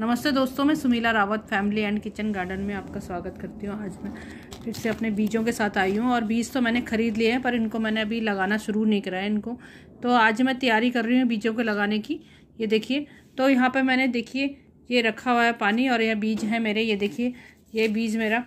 नमस्ते दोस्तों मैं Sumila Rawat family and kitchen garden में आपका स्वागत करती हूँ आज मैं फिर से अपने बीजों के साथ आई हूँ और बीज तो मैंने ख़रीद लिए हैं पर इनको मैंने अभी लगाना शुरू नहीं करा है इनको तो आज मैं तैयारी कर रही हूँ बीजों को लगाने की ये देखिए तो यहाँ पर मैंने देखिए ये रखा हुआ है पानी और यह बीज है मेरे ये देखिए ये बीज मेरा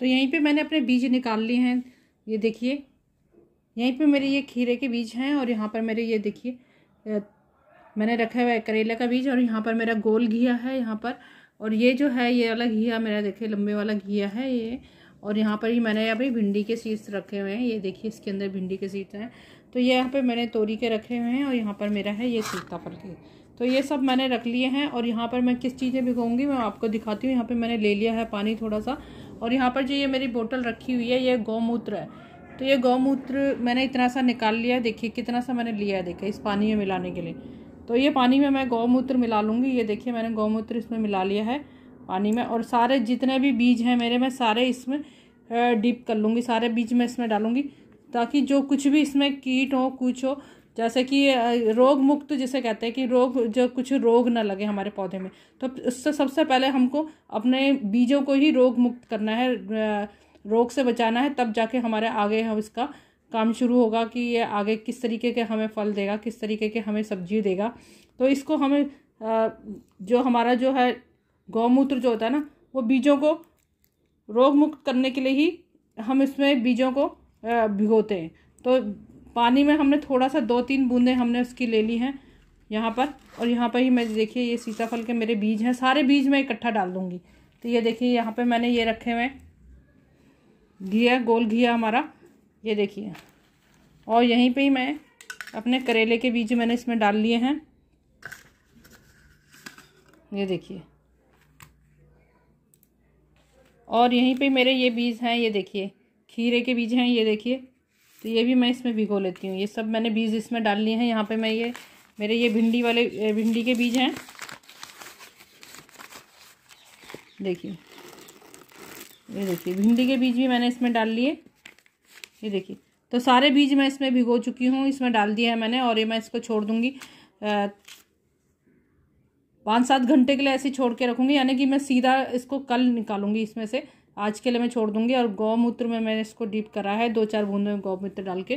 तो यहीं पर मैंने अपने बीज निकाल लिए हैं ये देखिए यहीं पे मेरे ये खीरे के बीज हैं और यहाँ पर मेरे ये देखिए मैंने रखा हुआ है करेला का बीज और यहाँ पर मेरा गोल घिया है यहाँ पर और ये जो है ये वाला घिया मेरा देखिए लंबे वाला घिया है ये और यहाँ पर ही मैंने यहाँ पर भिंडी के सीड्स रखे हुए हैं ये देखिए इसके अंदर भिंडी के सीड्स हैं तो ये यहाँ पर मैंने तोरी के रखे हुए हैं और यहाँ पर मेरा है ये सीताफल के तो ये सब मैंने रख लिए हैं और यहाँ पर मैं किस चीज़ें भिगोऊंगी मैं आपको दिखाती हूँ यहाँ पर मैंने ले लिया है पानी थोड़ा सा और यहाँ पर जो ये मेरी बोतल रखी हुई है ये गौमूत्र है तो ये गौमूत्र मैंने इतना सा निकाल लिया देखिए कितना सा मैंने लिया है देखे इस पानी में मिलाने के लिए तो ये पानी में मैं गौमूत्र मिला लूँगी ये देखिए मैंने गौमूत्र इसमें मिला लिया है पानी में और सारे जितने भी बीज हैं मेरे मैं सारे इसमें डीप कर लूँगी सारे बीज मैं इसमें डालूँगी ताकि जो कुछ भी इसमें कीट हो कुछ हो जैसे कि रोग मुक्त जिसे कहते हैं कि रोग जो कुछ रोग ना लगे हमारे पौधे में तो उससे सबसे पहले हमको अपने बीजों को ही रोग मुक्त करना है रोग से बचाना है तब जाके हमारे आगे हम इसका काम शुरू होगा कि ये आगे किस तरीके के हमें फल देगा किस तरीके के हमें सब्जी देगा तो इसको हमें जो हमारा जो है गौमूत्र जो होता है ना वो बीजों को रोग मुक्त करने के लिए ही हम इसमें बीजों को भिगोते हैं तो पानी में हमने थोड़ा सा दो तीन बूंदें हमने उसकी ले ली हैं यहाँ पर और यहाँ पर ही मैं देखिए ये सीताफल के मेरे बीज हैं सारे बीज मैं इकट्ठा डाल दूँगी तो ये देखिए यहाँ पर मैंने ये रखे हुए हैं घिया गोल घिया हमारा ये देखिए और यहीं पे ही मैं अपने करेले के बीज मैंने इसमें डाल लिए हैं ये देखिए और यहीं पे मेरे ये बीज हैं ये देखिए खीरे के बीज हैं ये देखिए तो ये भी मैं इसमें भिगो लेती हूँ ये सब मैंने बीज इसमें डाल लिए हैं यहाँ पे मैं ये मेरे ये भिंडी वाले भिंडी के बीज हैं देखिए ये देखिए भिंडी के बीज भी मैंने इसमें डाल लिए ये देखिए तो सारे बीज मैं इसमें भिगो चुकी हूँ इसमें डाल दिया है मैंने और ये मैं इसको छोड़ दूँगी पाँच सात घंटे के लिए ऐसे छोड़ के रखूँगी यानी कि मैं सीधा इसको कल निकालूंगी इसमें से आज के लिए मैं छोड़ दूँगी और गौमूत्र में मैंने इसको डीप करा है दो चार बूंदों में गौमूत्र डाल के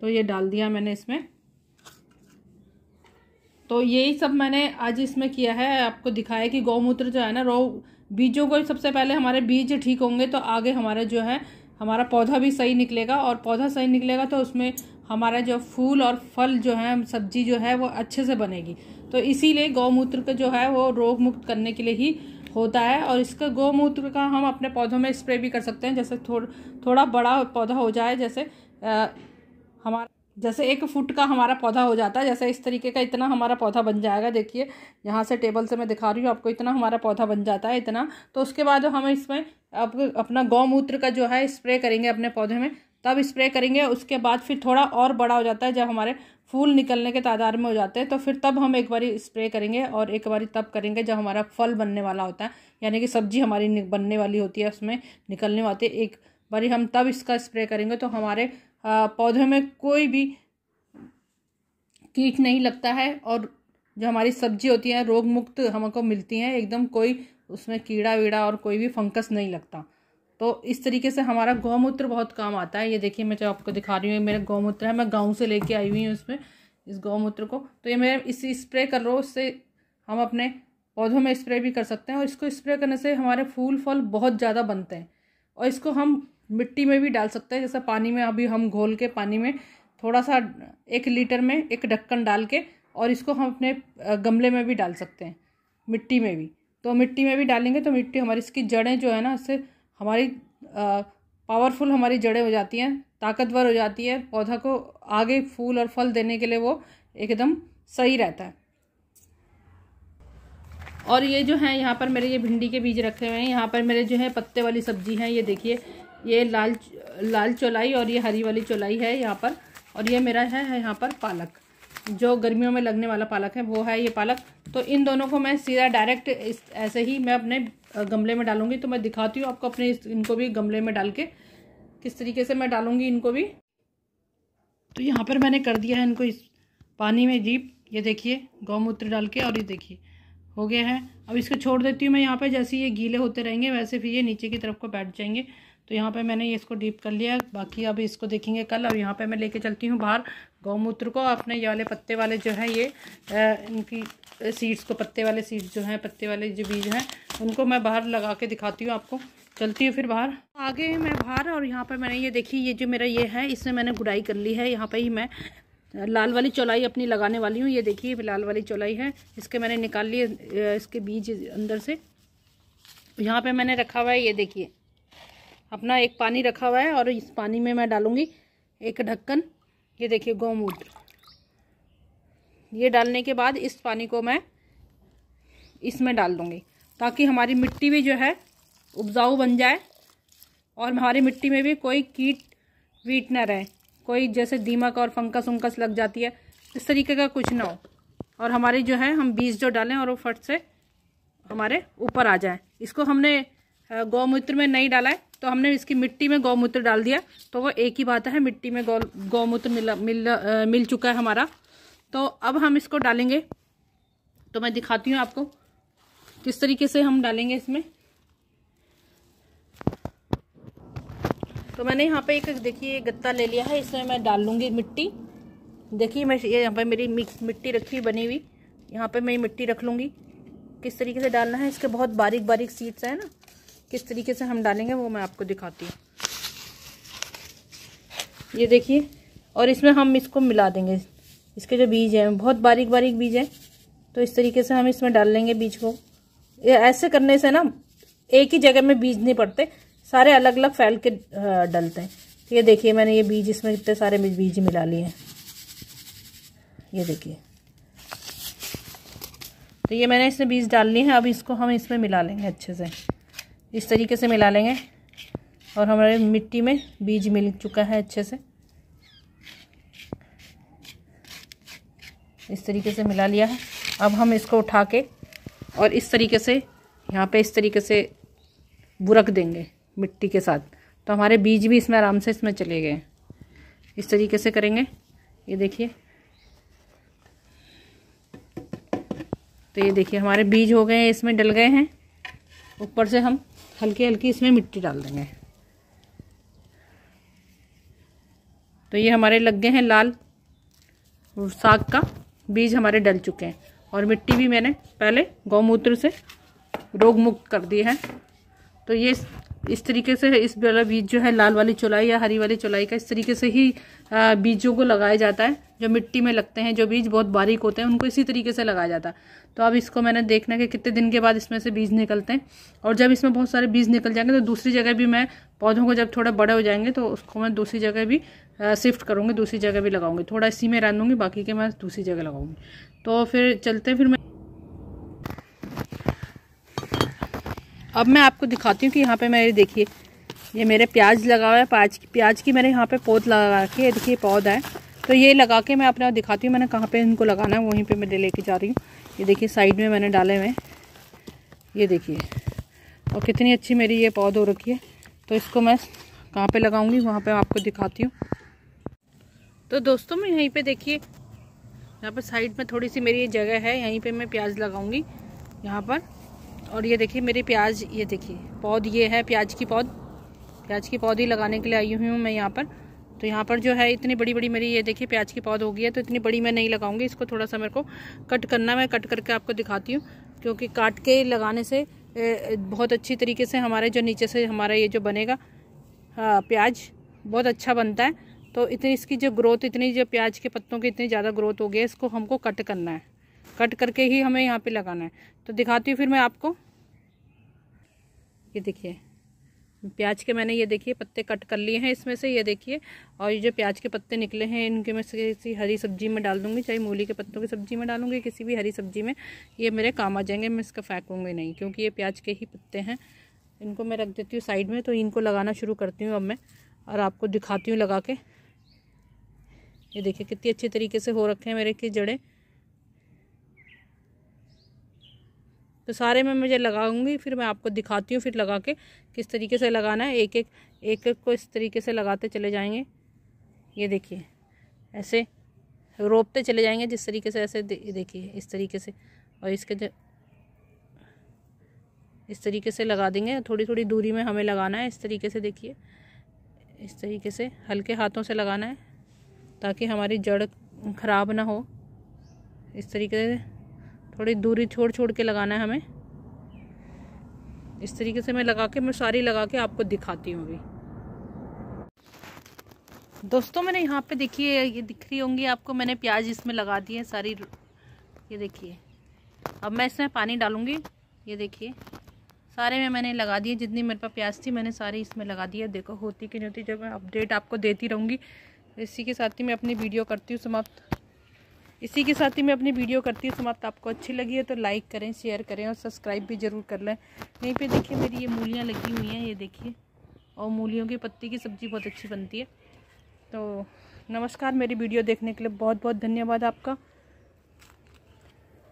तो ये डाल दिया मैंने इसमें तो यही सब मैंने आज इसमें किया है आपको दिखाया कि गौमूत्र जो है ना रो बीजों को सबसे पहले हमारे बीज ठीक होंगे तो आगे हमारा जो है हमारा पौधा भी सही निकलेगा और पौधा सही निकलेगा तो उसमें हमारा जो फूल और फल जो है सब्जी जो है वो अच्छे से बनेगी तो इसीलिए गौमूत्र का जो है वो रोग मुक्त करने के लिए ही होता है और इसका गौमूत्र का हम अपने पौधों में स्प्रे भी कर सकते हैं जैसे थोड़ थोड़ा बड़ा पौधा हो जाए जैसे आ, हमारा जैसे एक फुट का हमारा पौधा हो जाता है जैसे इस तरीके का इतना हमारा पौधा बन जाएगा देखिए यहाँ से टेबल से मैं दिखा रही हूँ आपको इतना हमारा पौधा बन जाता है इतना तो उसके बाद हम इसमें आप अपना गौमूत्र का जो है स्प्रे करेंगे अपने पौधे में तब स्प्रे करेंगे उसके बाद फिर थोड़ा और बड़ा हो जाता है जब हमारे फूल निकलने के तादाद में हो जाते हैं तो फिर तब हम एक बारी स्प्रे करेंगे और एक बारी तब करेंगे जब हमारा फल बनने वाला होता है यानी कि सब्जी हमारी बनने वाली होती है उसमें निकलने वाली एक बारी हम तब इसका स्प्रे करेंगे तो हमारे पौधों में कोई भी कीट नहीं लगता है और जो हमारी सब्जी होती है रोग मुक्त हमको मिलती हैं एकदम कोई उसमें कीड़ा वीड़ा और कोई भी फंकस नहीं लगता तो इस तरीके से हमारा गौमूत्र बहुत काम आता है ये देखिए मैं जो आपको दिखा रही हूँ मेरा गौमूत्र है मैं गाँव से लेके आई हुई हूँ इसमें इस गौमूत्र को तो ये मेरे इसी स्प्रे कर लो इससे हम अपने पौधों में स्प्रे भी कर सकते हैं और इसको स्प्रे करने से हमारे फूल फल बहुत ज़्यादा बनते हैं और इसको हम मिट्टी में भी डाल सकते हैं जैसे पानी में अभी हम घोल के पानी में थोड़ा सा एक लीटर में एक ढक्कन डाल के और इसको हम अपने गमले में भी डाल सकते हैं मिट्टी में भी तो मिट्टी में भी डालेंगे तो मिट्टी हमारी इसकी जड़ें जो है ना उससे हमारी पावरफुल हमारी जड़ें हो जाती हैं ताकतवर हो जाती है पौधा को आगे फूल और फल देने के लिए वो एकदम सही रहता है और ये जो है यहाँ पर मेरे ये भिंडी के बीज रखे हुए हैं यहाँ पर मेरे जो है पत्ते वाली सब्जी है ये देखिए ये लाल लाल चौलाई और ये हरी वाली चौलाई है यहाँ पर और ये मेरा है यहाँ पर पालक जो गर्मियों में लगने वाला पालक है वो है ये पालक तो इन दोनों को मैं सीधा डायरेक्ट इस ऐसे ही मैं अपने गमले में डालूंगी तो मैं दिखाती हूँ आपको अपने इनको भी गमले में डाल के किस तरीके से मैं डालूंगी इनको भी तो यहाँ पर मैंने कर दिया है इनको इस पानी में जीप ये देखिए गौमूत्र डाल के और ये देखिए हो गया है अब इसको छोड़ देती हूँ मैं यहाँ पर जैसे ये गीले होते रहेंगे वैसे फिर ये नीचे की तरफ को बैठ जाएंगे तो यहाँ पे मैंने ये इसको डीप कर लिया बाकी अब इसको देखेंगे कल और यहाँ पे मैं लेके चलती हूँ बाहर गौमूत्र को अपने ये वाले पत्ते वाले जो है ये इनकी सीड्स को पत्ते वाले सीड्स जो हैं पत्ते वाले जो बीज हैं उनको मैं बाहर लगा के दिखाती हूँ आपको चलती हूँ फिर बाहर आगे मैं बाहर और यहाँ पर मैंने ये देखी ये जो मेरा ये है इसमें मैंने गुड़ाई कर ली है यहाँ पर ही मैं लाल वाली चौलाई अपनी लगाने वाली हूँ ये देखिए लाल वाली चौलाई है इसके मैंने निकाल लिए इसके बीज अंदर से यहाँ पे मैंने रखा हुआ है ये देखिए अपना एक पानी रखा हुआ है और इस पानी में मैं डालूँगी एक ढक्कन ये देखिए गौमूत्र ये डालने के बाद इस पानी को मैं इसमें डाल दूँगी ताकि हमारी मिट्टी भी जो है उपजाऊ बन जाए और हमारी मिट्टी में भी कोई कीट वीट ना रहे कोई जैसे दीमक और फंकस उंकस लग जाती है इस तरीके का कुछ ना हो और हमारी जो है हम बीज जो डालें और वो फट से हमारे ऊपर आ जाए इसको हमने गौमूत्र में नहीं डाला है तो हमने इसकी मिट्टी में गौमूत्र डाल दिया तो वो एक ही बात है मिट्टी में गौ गौमूत्र मिला मिल मिल चुका है हमारा तो अब हम इसको डालेंगे तो मैं दिखाती हूँ आपको किस तरीके से हम डालेंगे इसमें तो मैंने यहाँ पे एक देखिए गत्ता ले लिया है इसमें मैं डाल लूँगी मिट्टी देखिए मैं ये यहाँ पे मेरी मिट्टी रखी बनी हुई यहाँ पे मैं मिट्टी रख लूँगी किस तरीके से डालना है इसके बहुत बारीक बारीक सीड्स हैं ना किस तरीके से हम डालेंगे वो मैं आपको दिखाती हूँ ये देखिए और इसमें हम इसको मिला देंगे इसके जो बीज हैं बहुत बारीक बारीक बीज हैं तो इस तरीके से हम इसमें डाल लेंगे बीज को ऐसे करने से ना एक ही जगह में बीज नहीं पड़ते सारे अलग अलग फैल के डलते हैं तो ये देखिए मैंने ये बीज इसमें कितने सारे बीज मिला लिए हैं ये देखिए तो ये मैंने इसमें बीज डाल लिए हैं अब इसको हम इसमें मिला लेंगे अच्छे से इस तरीके से मिला लेंगे और हमारे मिट्टी में बीज मिल चुका है अच्छे से इस तरीके से मिला लिया है अब हम इसको उठा के और इस तरीके से यहाँ पे इस तरीके से बुरक देंगे मिट्टी के साथ तो हमारे बीज भी इसमें आराम से इसमें चले गए इस तरीके से करेंगे ये देखिए तो ये देखिए हमारे बीज हो गए हैं इसमें डल गए हैं ऊपर से हम हल्की हल्की इसमें मिट्टी डाल देंगे तो ये हमारे लग गए हैं लाल साग का बीज हमारे डल चुके हैं और मिट्टी भी मैंने पहले गौमूत्र से रोग मुक्त कर दी है तो ये इस तरीके से इस वाला बीज जो है लाल वाली चुलाई या हरी वाली चुलाई का इस तरीके से ही बीजों को लगाया जाता है जो मिट्टी में लगते हैं जो बीज बहुत बारीक होते हैं उनको इसी तरीके से लगाया जाता है तो अब इसको मैंने देखना कि कितने दिन के बाद इसमें से बीज निकलते हैं और जब इसमें बहुत सारे बीज निकल जाएंगे तो दूसरी जगह भी मैं पौधों को जब थोड़ा बड़े हो जाएंगे तो उसको मैं दूसरी जगह भी शिफ्ट करूँगी दूसरी जगह भी लगाऊंगी थोड़ा इसी में रहूँगी बाकी के मैं दूसरी जगह लगाऊंगी तो फिर चलते फिर मैं अब मैं आपको दिखाती हूँ कि यहाँ पे मेरे देखिए ये मेरे प्याज लगा हुआ है प्याज की प्याज की मैंने यहाँ पे पौध लगा के ये देखिए पौधा है तो ये लगा के मैं अपना दिखाती हूँ मैंने कहाँ पे इनको लगाना है वहीं पे मैं ले लेके जा रही हूँ ये देखिए साइड में मैंने डाले हुए ये देखिए और कितनी अच्छी मेरी ये पौध हो रखी है तो इसको मैं कहाँ पर लगाऊंगी वहाँ पर आपको दिखाती हूँ तो दोस्तों मैं यहीं पर देखिए यहाँ पर साइड में थोड़ी सी मेरी ये जगह है यहीं पर मैं प्याज लगाऊँगी यहाँ पर और ये देखिए मेरे प्याज ये देखिए पौध ये है प्याज की पौध प्याज की पौध ही लगाने के लिए आई हुई हूँ मैं यहाँ पर तो यहाँ पर जो है इतनी बड़ी बड़ी मेरी ये देखिए प्याज की पौध हो गई है तो इतनी बड़ी मैं नहीं लगाऊंगी इसको थोड़ा सा मेरे को कट करना मैं कट करके आपको दिखाती हूँ क्योंकि काट के लगाने से बहुत अच्छी तरीके से हमारे जो नीचे से हमारा ये जो बनेगा हाँ, प्याज बहुत अच्छा बनता है तो इतनी इसकी जो ग्रोथ इतनी जो प्याज के पत्तों की इतनी ज़्यादा ग्रोथ हो गई है इसको हमको कट करना है कट करके ही हमें यहाँ पे लगाना है तो दिखाती हूँ फिर मैं आपको ये देखिए प्याज के मैंने ये देखिए पत्ते कट कर लिए हैं इसमें से ये देखिए और ये जो प्याज के पत्ते निकले हैं इनके मैं किसी हरी सब्जी में डाल दूँगी चाहे मूली के पत्तों की सब्जी में डालूँगी किसी भी हरी सब्जी में ये मेरे काम आ जाएंगे मैं इसका फेंकूँगी नहीं क्योंकि ये प्याज के ही पत्ते हैं इनको मैं रख देती हूँ साइड में तो इनको लगाना शुरू करती हूँ अब मैं और आपको दिखाती हूँ लगा के ये देखिए कितनी अच्छे तरीके से हो रखे हैं मेरे की जड़ें तो सारे मैं मुझे लगाऊंगी फिर मैं आपको दिखाती हूँ फिर लगा के किस तरीके से लगाना है एक एक एक एक को इस तरीके से लगाते चले जाएंगे ये देखिए ऐसे रोपते चले जाएंगे जिस तरीके से ऐसे देखिए इस तरीके से और इसके जो इस तरीके से लगा देंगे थोड़ी थोड़ी दूरी में हमें लगाना है इस तरीके से देखिए इस तरीके से हल्के हाथों से लगाना है ताकि हमारी जड़ ख़राब ना हो इस तरीके से थोड़ी दूरी छोड़ छोड़ के लगाना है हमें इस तरीके से मैं लगा के मैं सारी लगा के आपको दिखाती हूँ अभी दोस्तों मैंने यहाँ पे देखिए ये दिख रही होंगी आपको मैंने प्याज इसमें लगा दी है सारी ये देखिए अब मैं इसमें पानी डालूँगी ये देखिए सारे में मैंने लगा दिए जितनी मेरे पास प्याज थी मैंने सारी इसमें लगा दी है देखो होती कि नहीं होती जब मैं अपडेट आपको देती रहूँगी इसी के साथ ही मैं अपनी वीडियो करती हूँ समाप्त इसी के साथ ही मैं अपनी वीडियो करती हूँ समाप्त आपको अच्छी लगी है तो लाइक करें शेयर करें और सब्सक्राइब भी ज़रूर कर लें यहीं पे देखिए मेरी ये मूलियाँ लगी हुई हैं ये देखिए और मूलियों की पत्ती की सब्ज़ी बहुत अच्छी बनती है तो नमस्कार मेरी वीडियो देखने के लिए बहुत बहुत धन्यवाद आपका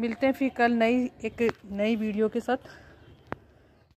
मिलते हैं फिर कल नई एक नई वीडियो के साथ